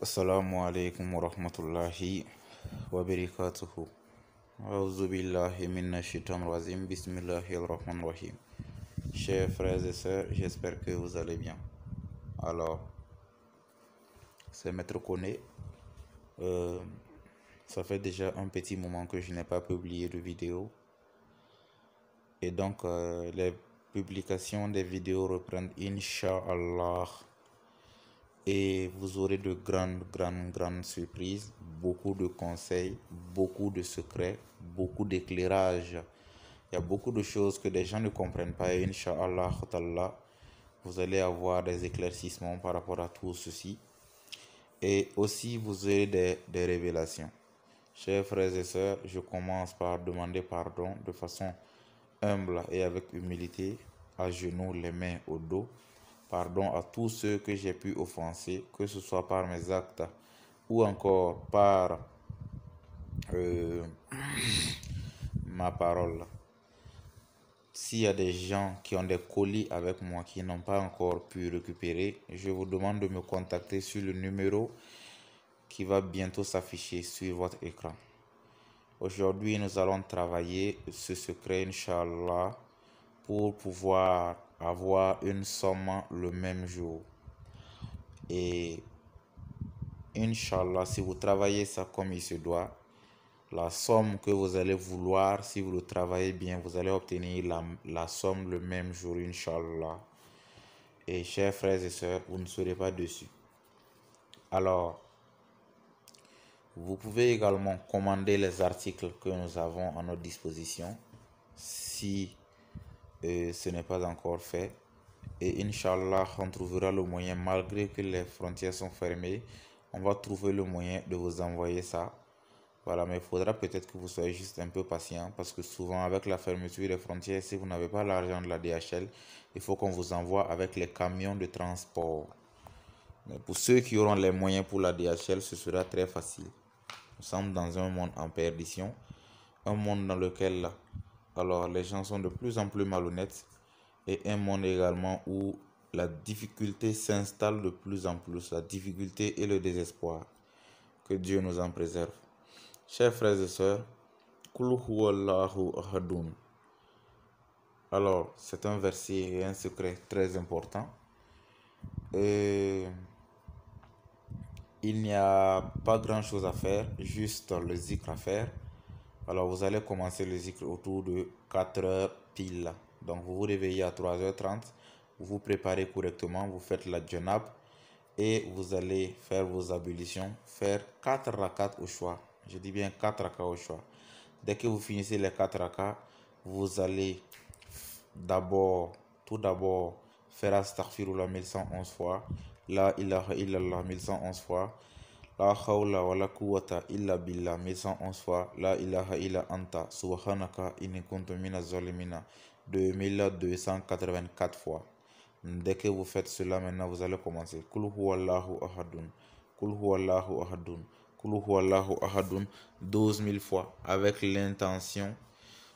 Assalamu alaikum warahmatullahi wabarakatuhu. Auzu billahi rajim. Bismillahir rahmanir rahim. Chers frères et sœurs, j'espère que vous allez bien. Alors, c'est Maître Koné. Euh, ça fait déjà un petit moment que je n'ai pas publié de vidéo. Et donc, euh, les publications des vidéos reprennent, Inch'Allah et vous aurez de grandes, grandes, grandes surprises, beaucoup de conseils, beaucoup de secrets, beaucoup d'éclairages. Il y a beaucoup de choses que des gens ne comprennent pas et Inch'Allah, vous allez avoir des éclaircissements par rapport à tout ceci. Et aussi, vous aurez des, des révélations. Chers frères et sœurs, je commence par demander pardon de façon humble et avec humilité, à genoux, les mains au dos pardon à tous ceux que j'ai pu offenser, que ce soit par mes actes ou encore par euh, ma parole. S'il y a des gens qui ont des colis avec moi qui n'ont pas encore pu récupérer, je vous demande de me contacter sur le numéro qui va bientôt s'afficher sur votre écran. Aujourd'hui, nous allons travailler ce secret, Inch'Allah, pour pouvoir avoir une somme le même jour. Et Inch'Allah, si vous travaillez ça comme il se doit, la somme que vous allez vouloir, si vous le travaillez bien, vous allez obtenir la, somme le même jour, Inch'Allah. Et chers frères et sœurs, vous ne serez pas dessus. Alors, vous pouvez également commander les articles que nous avons à notre disposition. Si et ce n'est pas encore fait. Et Inch'Allah, on trouvera le moyen, malgré que les frontières sont fermées, on va trouver le moyen de vous envoyer ça. Voilà, mais il faudra peut-être que vous soyez juste un peu patient parce que souvent avec la fermeture des frontières, si vous n'avez pas l'argent de la DHL, il faut qu'on vous envoie avec les camions de transport. Mais pour ceux qui auront les moyens pour la DHL, ce sera très facile. Nous sommes dans un monde en perdition, un monde dans lequel alors les gens sont de plus en plus malhonnêtes et un monde également où la difficulté s'installe de plus en plus, la difficulté et le désespoir. Que Dieu nous en préserve. Chers frères et sœurs, alors, c'est un verset et un secret très important. Et il n'y a pas grand chose à faire, juste le zikr à faire. Alors vous allez commencer les écrits autour de 4 heures pile. Donc vous vous réveillez à 3h30, vous vous préparez correctement, vous faites la janab et vous allez faire vos ablutions, faire 4 rakats au choix. Je dis bien 4 rakats au choix. Dès que vous finissez les 4 rakats, vous allez d'abord, tout d'abord, faire astaghfirullah 1111 fois, la il a 1111 fois, la hawla wa la quwwata illa billah, sans en fois la ilaha illa anta, subhanaka in kuntumina zolimina 2284 fois. Dès que vous faites cela, maintenant vous allez commencer. Kul allahu ahadun, kul allahu ahadun, kul ou ahadun, 12 000 fois, avec l'intention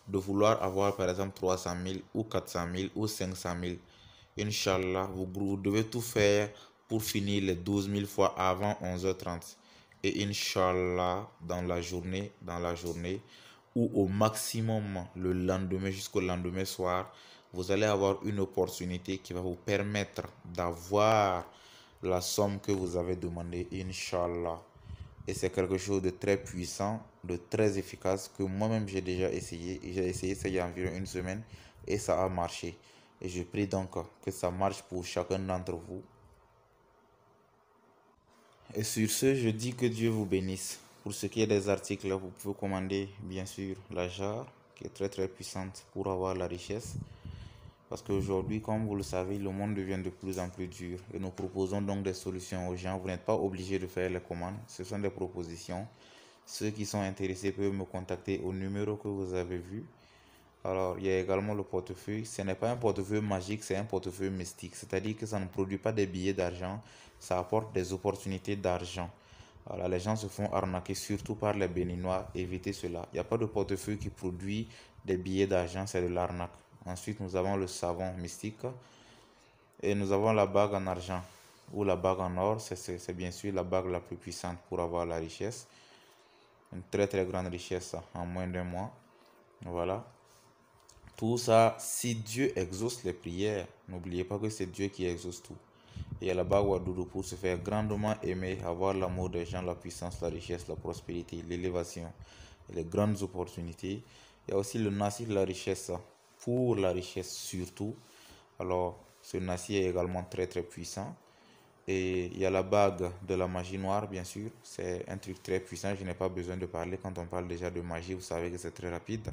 de vouloir avoir par exemple 300 000 ou 400 000 ou 500 000. Inch'Allah, vous, vous devez tout faire pour finir les 12 000 fois avant 11h30. Et Inch'Allah, dans la journée, dans la journée, ou au maximum le lendemain jusqu'au lendemain soir, vous allez avoir une opportunité qui va vous permettre d'avoir la somme que vous avez demandé Inch'Allah. Et c'est quelque chose de très puissant, de très efficace, que moi-même j'ai déjà essayé. J'ai essayé ça il y a environ une semaine et ça a marché. Et je prie donc que ça marche pour chacun d'entre vous. Et sur ce, je dis que Dieu vous bénisse. Pour ce qui est des articles, vous pouvez commander bien sûr la jarre qui est très très puissante pour avoir la richesse. Parce qu'aujourd'hui, comme vous le savez, le monde devient de plus en plus dur et nous proposons donc des solutions aux gens. Vous n'êtes pas obligé de faire les commandes, ce sont des propositions. Ceux qui sont intéressés peuvent me contacter au numéro que vous avez vu. Alors, il y a également le portefeuille. Ce n'est pas un portefeuille magique, c'est un portefeuille mystique. C'est-à-dire que ça ne produit pas des billets d'argent, ça apporte des opportunités d'argent. Voilà, les gens se font arnaquer surtout par les béninois. Évitez cela. Il n'y a pas de portefeuille qui produit des billets d'argent, c'est de l'arnaque. Ensuite, nous avons le savon mystique. Et nous avons la bague en argent ou la bague en or. C'est bien sûr la bague la plus puissante pour avoir la richesse. Une très très grande richesse en moins d'un mois. Voilà. Pour ça, si Dieu exauce les prières, n'oubliez pas que c'est Dieu qui exauce tout. Et la bague Wadoudou, pour se faire grandement aimer, avoir l'amour des gens, la puissance, la richesse, la prospérité, l'élévation, les grandes opportunités. Il y a aussi le de la richesse, pour la richesse surtout. Alors, ce Nasi est également très très puissant. Et il y a la bague de la magie noire, bien sûr. C'est un truc très puissant. Je n'ai pas besoin de parler. Quand on parle déjà de magie, vous savez que c'est très rapide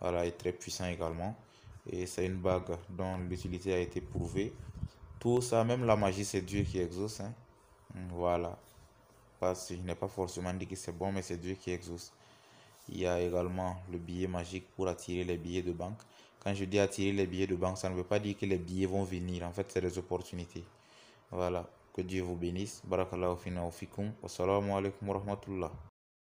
voilà, est très puissant également. Et c'est une bague dont l'utilité a été prouvée. Tout ça, même la magie, c'est Dieu qui exauce. Hein. Mm, voilà. Parce que je n'ai pas forcément dit que c'est bon, mais c'est Dieu qui exauce. Il y a également le billet magique pour attirer les billets de banque. Quand je dis attirer les billets de banque, ça ne veut pas dire que les billets vont venir. En fait, c'est des opportunités. Voilà. Que Dieu vous bénisse. Barakallahu fina wa fikum. alaikum wa